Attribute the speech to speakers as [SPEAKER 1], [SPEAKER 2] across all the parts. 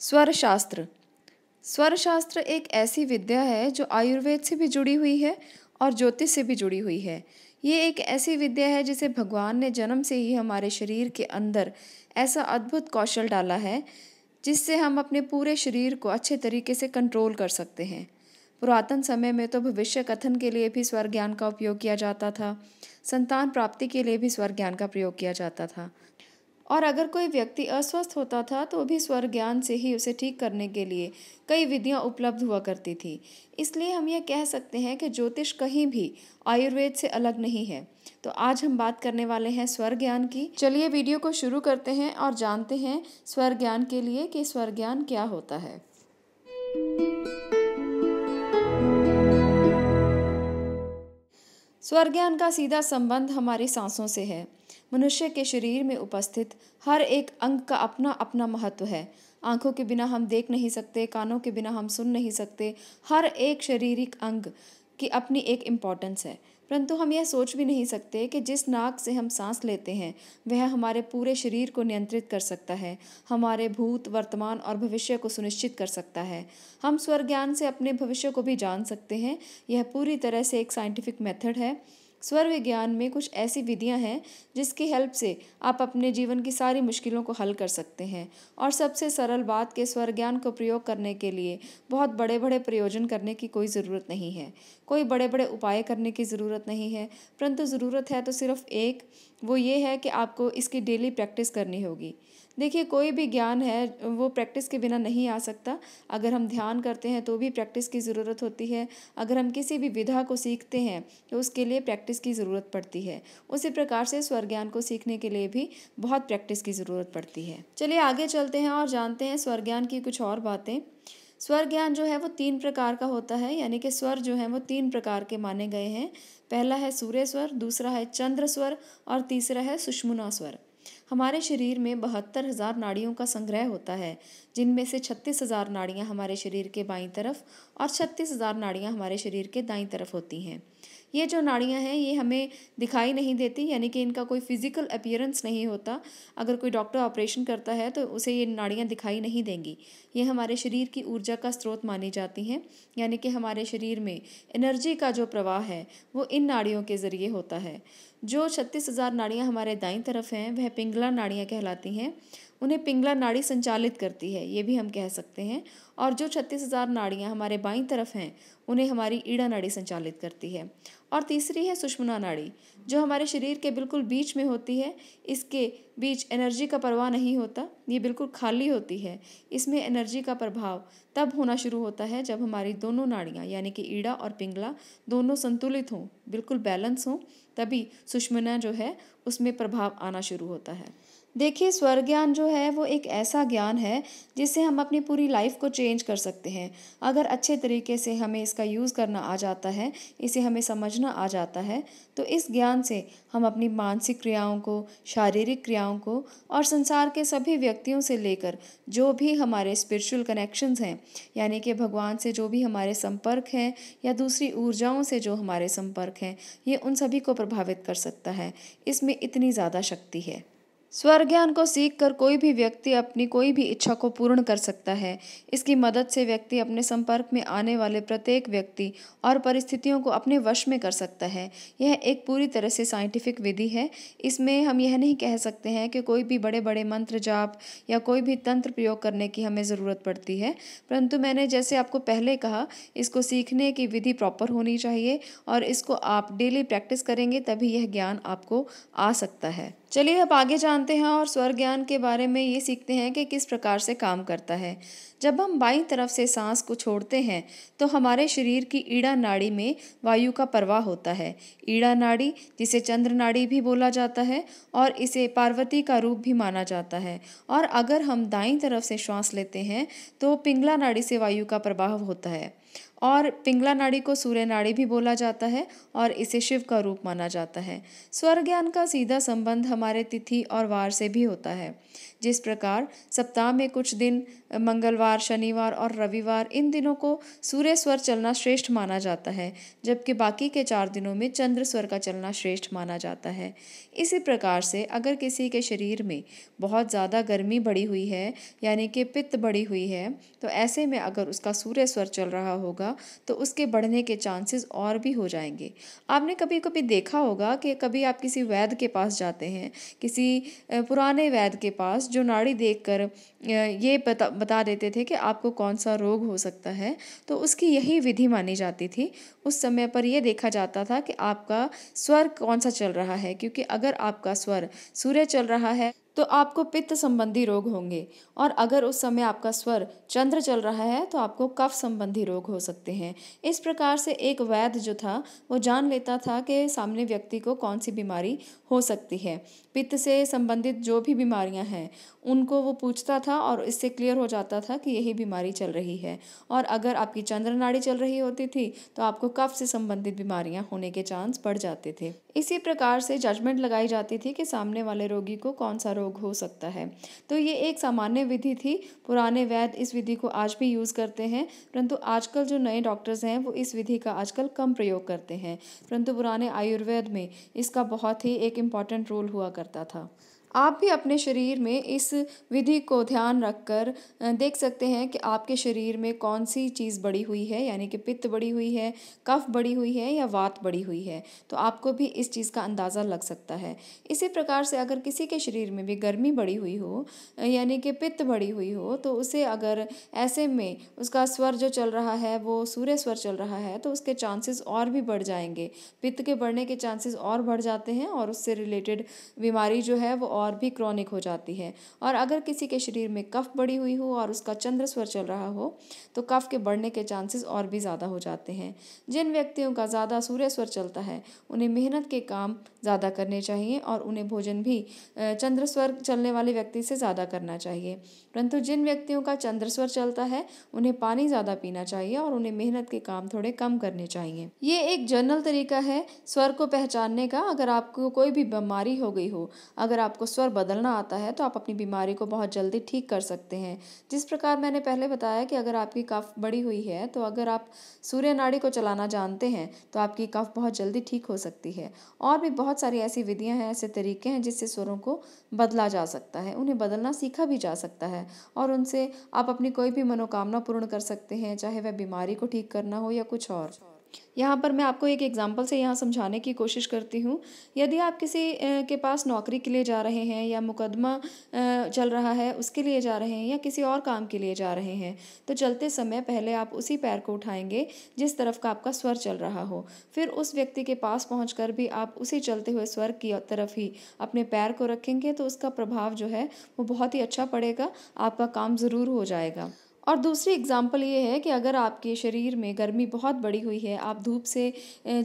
[SPEAKER 1] स्वर शास्त्र स्वर शास्त्र एक ऐसी विद्या है जो आयुर्वेद से भी जुड़ी हुई है और ज्योतिष से भी जुड़ी हुई है ये एक ऐसी विद्या है जिसे भगवान ने जन्म से ही हमारे शरीर के अंदर ऐसा अद्भुत कौशल डाला है जिससे हम अपने पूरे शरीर को अच्छे तरीके से कंट्रोल कर सकते हैं पुरातन समय में तो भविष्य कथन के लिए भी स्वर ज्ञान का उपयोग किया जाता था संतान प्राप्ति के लिए भी स्वर ज्ञान का प्रयोग किया जाता था और अगर कोई व्यक्ति अस्वस्थ होता था तो भी स्वर ज्ञान से ही उसे ठीक करने के लिए कई विधियां उपलब्ध हुआ करती थी इसलिए हम यह कह सकते हैं कि ज्योतिष कहीं भी आयुर्वेद से अलग नहीं है तो आज हम बात करने वाले हैं स्वर ज्ञान की चलिए वीडियो को शुरू करते हैं और जानते हैं स्वर ज्ञान के लिए कि स्वर ज्ञान क्या होता है स्वर ज्ञान का सीधा संबंध हमारी सांसों से है मनुष्य के शरीर में उपस्थित हर एक अंग का अपना अपना महत्व है आँखों के बिना हम देख नहीं सकते कानों के बिना हम सुन नहीं सकते हर एक शारीरिक अंग की अपनी एक इम्पॉर्टेंस है परंतु हम यह सोच भी नहीं सकते कि जिस नाक से हम सांस लेते हैं वह हमारे पूरे शरीर को नियंत्रित कर सकता है हमारे भूत वर्तमान और भविष्य को सुनिश्चित कर सकता है हम स्वर ज्ञान से अपने भविष्य को भी जान सकते हैं यह पूरी तरह से एक साइंटिफिक मेथड है स्वर विज्ञान में कुछ ऐसी विधियां हैं जिसकी हेल्प से आप अपने जीवन की सारी मुश्किलों को हल कर सकते हैं और सबसे सरल बात के स्वर ज्ञान को प्रयोग करने के लिए बहुत बड़े बड़े प्रयोजन करने की कोई ज़रूरत नहीं है कोई बड़े बड़े उपाय करने की ज़रूरत नहीं है परंतु ज़रूरत है तो सिर्फ एक वो ये है कि आपको इसकी डेली प्रैक्टिस करनी होगी देखिए कोई भी ज्ञान है वो प्रैक्टिस के बिना नहीं आ सकता अगर हम ध्यान करते हैं तो भी प्रैक्टिस की ज़रूरत होती है अगर हम किसी भी विधा को सीखते हैं तो उसके लिए प्रैक्टिस की ज़रूरत पड़ती है उसी प्रकार से स्वर ज्ञान को सीखने के लिए भी बहुत प्रैक्टिस की ज़रूरत पड़ती है चलिए आगे चलते हैं और जानते हैं स्वर ज्ञान की कुछ और बातें स्वर ज्ञान जो है वो तीन प्रकार का होता है यानी कि स्वर जो है वो तीन प्रकार के माने गए हैं पहला है सूर्य स्वर दूसरा है चंद्र स्वर और तीसरा है सुषमुना स्वर हमारे शरीर में बहत्तर हजार नाड़ियों का संग्रह होता है जिनमें से छत्तीस हज़ार नाड़ियाँ हमारे शरीर के बाईं तरफ और छत्तीस हज़ार नाड़ियाँ हमारे शरीर के दाईं तरफ होती हैं ये जो नाड़ियाँ हैं ये हमें दिखाई नहीं देती यानी कि इनका कोई फिजिकल अपियरेंस नहीं होता अगर कोई डॉक्टर ऑपरेशन करता है तो उसे ये नाड़ियाँ दिखाई नहीं देंगी ये हमारे शरीर की ऊर्जा का स्रोत मानी जाती हैं यानी कि हमारे शरीर में एनर्जी का जो प्रवाह है वो इन नाड़ियों के ज़रिए होता है जो छत्तीस हज़ार नाड़ियाँ हमारे दाईं तरफ हैं वह पिंगला नाड़ियाँ कहलाती हैं उन्हें पिंगला नाड़ी संचालित करती है ये भी हम कह सकते हैं और जो छत्तीस हज़ार नाड़ियाँ हमारे बाई तरफ हैं उन्हें हमारी ईड़ा नाड़ी संचालित करती है और तीसरी है सुषमना नाड़ी जो हमारे शरीर के बिल्कुल बीच में होती है इसके बीच एनर्जी का प्रवाह नहीं होता ये बिल्कुल खाली होती है इसमें एनर्जी का प्रभाव तब होना शुरू होता है जब हमारी दोनों नाड़ियाँ यानी कि ईड़ा और पिंगला दोनों संतुलित हों बिल्कुल बैलेंस हों तभी सुषमना जो है उसमें प्रभाव आना शुरू होता है देखिए स्वर ज्ञान जो है वो एक ऐसा ज्ञान है जिससे हम अपनी पूरी लाइफ को चेंज कर सकते हैं अगर अच्छे तरीके से हमें इसका यूज़ करना आ जाता है इसे हमें समझना आ जाता है तो इस ज्ञान से हम अपनी मानसिक क्रियाओं को शारीरिक क्रियाओं को और संसार के सभी व्यक्तियों से लेकर जो भी हमारे स्पिरिचुअल कनेक्शंस हैं यानी कि भगवान से जो भी हमारे संपर्क हैं या दूसरी ऊर्जाओं से जो हमारे संपर्क हैं ये उन सभी को प्रभावित कर सकता है इसमें इतनी ज़्यादा शक्ति है स्वर ज्ञान को सीखकर कोई भी व्यक्ति अपनी कोई भी इच्छा को पूर्ण कर सकता है इसकी मदद से व्यक्ति अपने संपर्क में आने वाले प्रत्येक व्यक्ति और परिस्थितियों को अपने वश में कर सकता है यह एक पूरी तरह से साइंटिफिक विधि है इसमें हम यह नहीं कह सकते हैं कि कोई भी बड़े बड़े मंत्र जाप या कोई भी तंत्र प्रयोग करने की हमें ज़रूरत पड़ती है परंतु मैंने जैसे आपको पहले कहा इसको सीखने की विधि प्रॉपर होनी चाहिए और इसको आप डेली प्रैक्टिस करेंगे तभी यह ज्ञान आपको आ सकता है चलिए अब आगे जानते हैं और स्वर ज्ञान के बारे में ये सीखते हैं कि किस प्रकार से काम करता है जब हम बाई तरफ से सांस को छोड़ते हैं तो हमारे शरीर की ईड़ा नाड़ी में वायु का प्रवाह होता है ईड़ा नाड़ी जिसे चंद्र नाड़ी भी बोला जाता है और इसे पार्वती का रूप भी माना जाता है और अगर हम दाई तरफ से श्वास लेते हैं तो पिंगला नाड़ी से वायु का प्रवाह होता है और पिंगला नाड़ी को सूर्य नाड़ी भी बोला जाता है और इसे शिव का रूप माना जाता है स्वर ज्ञान का सीधा संबंध हमारे तिथि और वार से भी होता है जिस प्रकार सप्ताह में कुछ दिन मंगलवार शनिवार और रविवार इन दिनों को सूर्य स्वर चलना श्रेष्ठ माना जाता है जबकि बाकी के चार दिनों में चंद्र स्वर का चलना श्रेष्ठ माना जाता है इसी प्रकार से अगर किसी के शरीर में बहुत ज़्यादा गर्मी बढ़ी हुई है यानी कि पित्त बढ़ी हुई है तो ऐसे में अगर उसका सूर्य स्वर चल रहा होगा तो उसके बढ़ने के चांसेस और भी हो जाएंगे आपने कभी कभी देखा होगा कि कभी आप किसी वैद्य के पास जाते हैं किसी पुराने वैद्य के पास जो नाड़ी देख कर ये बता बता देते थे कि आपको कौन सा रोग हो सकता है तो उसकी यही विधि मानी जाती थी उस समय पर यह देखा जाता था कि आपका स्वर कौन सा चल रहा है क्योंकि अगर आपका स्वर सूर्य चल रहा है तो आपको पित्त संबंधी रोग होंगे और अगर उस समय आपका स्वर चंद्र चल रहा है तो आपको कफ संबंधी रोग हो सकते हैं इस प्रकार से एक वैद्य जो था वो जान लेता था कि सामने व्यक्ति को कौन सी बीमारी हो सकती है पित्त से संबंधित जो भी बीमारियां हैं उनको वो पूछता था और इससे क्लियर हो जाता था कि यही बीमारी चल रही है और अगर आपकी चंद्र नाड़ी चल रही होती थी तो आपको कफ से संबंधित बीमारियां होने के चांस बढ़ जाते थे इसी प्रकार से जजमेंट लगाई जाती थी कि सामने वाले रोगी को कौन सा रोग हो सकता है तो ये एक सामान्य विधि थी पुराने वैद्य इस विधि को आज भी यूज़ करते हैं परंतु आजकल जो नए डॉक्टर्स हैं वो इस विधि का आजकल कम प्रयोग करते हैं परंतु पुराने आयुर्वेद में इसका बहुत ही एक एक इम्पॉर्टेंट रोल हुआ करता था आप भी अपने शरीर में इस विधि को ध्यान रखकर देख सकते हैं कि आपके शरीर में कौन सी चीज़ बड़ी हुई है यानी कि पित्त बड़ी हुई है कफ बड़ी हुई है या वात बड़ी हुई है तो आपको भी इस चीज़ का अंदाज़ा लग सकता है इसी प्रकार से अगर किसी के शरीर में भी गर्मी बड़ी हुई हो यानी कि पित्त बड़ी हुई हो तो उसे अगर ऐसे में उसका स्वर जो चल रहा है वो सूर्य स्वर चल रहा है तो उसके चांसेस और भी बढ़ जाएंगे पित्त के बढ़ने के चांसेस और बढ़ जाते हैं और उससे रिलेटेड बीमारी जो है वो और और भी क्रॉनिक हो जाती है और अगर किसी के शरीर में कफ बढ़ी हुई हो और उसका चंद्र स्वर चल रहा हो तो कफ के बढ़ने के चांसेस और भी ज़्यादा हो जाते हैं जिन व्यक्तियों का ज़्यादा सूर्य स्वर चलता है उन्हें मेहनत के काम ज़्यादा करने चाहिए और उन्हें भोजन भी चंद्र स्वर चलने वाले व्यक्ति से ज़्यादा करना चाहिए परंतु जिन व्यक्तियों का चंद्र स्वर चलता है उन्हें पानी ज़्यादा पीना चाहिए और उन्हें मेहनत के काम थोड़े कम करने चाहिए ये एक जनरल तरीका है स्वर को पहचानने का अगर आपको कोई भी बीमारी हो गई हो अगर आपको स्वर बदलना आता है तो आप अपनी बीमारी को बहुत जल्दी ठीक कर सकते हैं जिस प्रकार मैंने पहले बताया कि अगर आपकी कफ बड़ी हुई है तो अगर आप सूर्य नाड़ी को चलाना जानते हैं तो आपकी कफ बहुत जल्दी ठीक हो सकती है और भी बहुत सारी ऐसी विधियाँ हैं ऐसे तरीके हैं जिससे स्वरों को बदला जा सकता है उन्हें बदलना सीखा भी जा सकता है और उनसे आप अपनी कोई भी मनोकामना पूर्ण कर सकते हैं चाहे वह बीमारी को ठीक करना हो या कुछ और यहाँ पर मैं आपको एक एग्ज़ाम्पल से यहाँ समझाने की कोशिश करती हूँ यदि आप किसी के पास नौकरी के लिए जा रहे हैं या मुकदमा चल रहा है उसके लिए जा रहे हैं या किसी और काम के लिए जा रहे हैं तो चलते समय पहले आप उसी पैर को उठाएंगे जिस तरफ का आपका स्वर चल रहा हो फिर उस व्यक्ति के पास पहुँच भी आप उसी चलते हुए स्वर की तरफ ही अपने पैर को रखेंगे तो उसका प्रभाव जो है वो बहुत ही अच्छा पड़ेगा आपका काम ज़रूर हो जाएगा और दूसरी एग्जांपल ये है कि अगर आपके शरीर में गर्मी बहुत बड़ी हुई है आप धूप से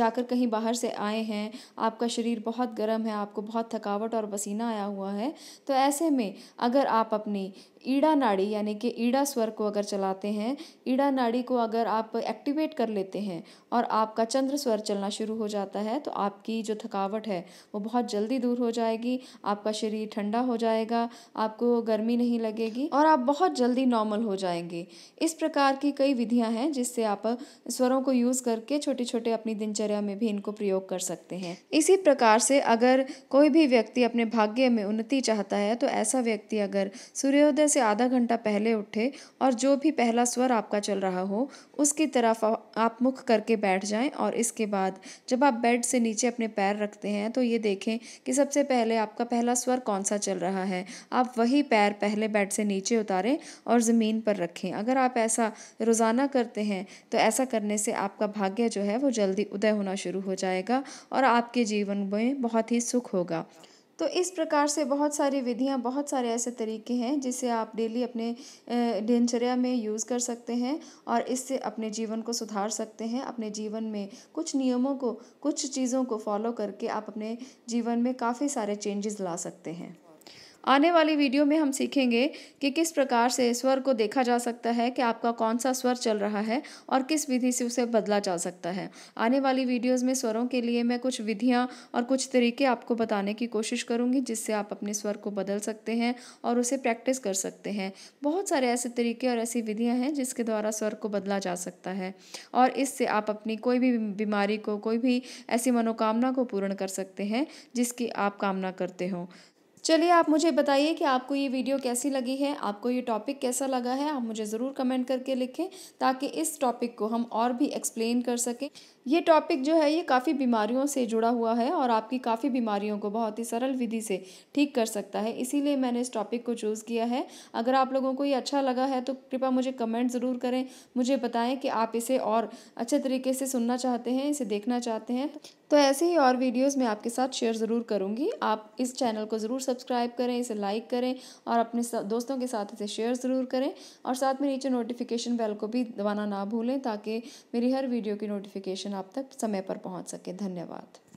[SPEAKER 1] जाकर कहीं बाहर से आए हैं आपका शरीर बहुत गर्म है आपको बहुत थकावट और पसीना आया हुआ है तो ऐसे में अगर आप अपनी ईड़ा नाड़ी यानी कि ईड़ा स्वर को अगर चलाते हैं ईड़ा नाड़ी को अगर आप एक्टिवेट कर लेते हैं और आपका चंद्र स्वर चलना शुरू हो जाता है तो आपकी जो थकावट है वो बहुत जल्दी दूर हो जाएगी आपका शरीर ठंडा हो जाएगा आपको गर्मी नहीं लगेगी और आप बहुत जल्दी नॉर्मल हो जाएंगे इस प्रकार की कई विधियाँ हैं जिससे आप स्वरों को यूज़ करके छोटे छोटे अपनी दिनचर्या में भी इनको प्रयोग कर सकते हैं इसी प्रकार से अगर कोई भी व्यक्ति अपने भाग्य में उन्नति चाहता है तो ऐसा व्यक्ति अगर सूर्योदय से आधा घंटा पहले उठे और जो भी पहला स्वर आपका चल रहा हो उसकी तरफ आप मुख करके बैठ जाएं और इसके बाद जब आप बेड से नीचे अपने पैर रखते हैं तो ये देखें कि सबसे पहले आपका पहला स्वर कौन सा चल रहा है आप वही पैर पहले बेड से नीचे उतारें और ज़मीन पर रखें अगर आप ऐसा रोज़ाना करते हैं तो ऐसा करने से आपका भाग्य जो है वो जल्दी उदय होना शुरू हो जाएगा और आपके जीवन में बहुत ही सुख होगा तो इस प्रकार से बहुत सारी विधियाँ बहुत सारे ऐसे तरीके हैं जिसे आप डेली अपने दिनचर्या में यूज़ कर सकते हैं और इससे अपने जीवन को सुधार सकते हैं अपने जीवन में कुछ नियमों को कुछ चीज़ों को फॉलो करके आप अपने जीवन में काफ़ी सारे चेंजेस ला सकते हैं आने वाली वीडियो में हम सीखेंगे कि किस प्रकार से स्वर को देखा जा सकता है कि आपका कौन सा स्वर चल रहा है और किस विधि से उसे बदला जा सकता है आने वाली वीडियोस में स्वरों के लिए मैं कुछ विधियाँ और कुछ तरीके आपको बताने की कोशिश करूंगी जिससे आप अपने स्वर को बदल सकते हैं और उसे प्रैक्टिस कर सकते हैं बहुत सारे ऐसे तरीके और ऐसी विधियाँ हैं जिसके द्वारा स्वर को बदला जा सकता है और इससे आप अपनी कोई भी बीमारी को कोई भी ऐसी मनोकामना को पूर्ण कर सकते हैं जिसकी आप कामना करते हो चलिए आप मुझे बताइए कि आपको ये वीडियो कैसी लगी है आपको ये टॉपिक कैसा लगा है आप मुझे ज़रूर कमेंट करके लिखें ताकि इस टॉपिक को हम और भी एक्सप्लेन कर सकें ये टॉपिक जो है ये काफ़ी बीमारियों से जुड़ा हुआ है और आपकी काफ़ी बीमारियों को बहुत ही सरल विधि से ठीक कर सकता है इसीलिए मैंने इस टॉपिक को चूज़ किया है अगर आप लोगों को ये अच्छा लगा है तो कृपया मुझे कमेंट ज़रूर करें मुझे बताएं कि आप इसे और अच्छे तरीके से सुनना चाहते हैं इसे देखना चाहते हैं तो ऐसे ही और वीडियोस मैं आपके साथ शेयर ज़रूर करूँगी आप इस चैनल को ज़रूर सब्सक्राइब करें इसे लाइक करें और अपने दोस्तों के साथ इसे शेयर ज़रूर करें और साथ में नीचे नोटिफिकेशन बेल को भी दबाना ना भूलें ताकि मेरी हर वीडियो की नोटिफिकेशन आप तक समय पर पहुँच सके धन्यवाद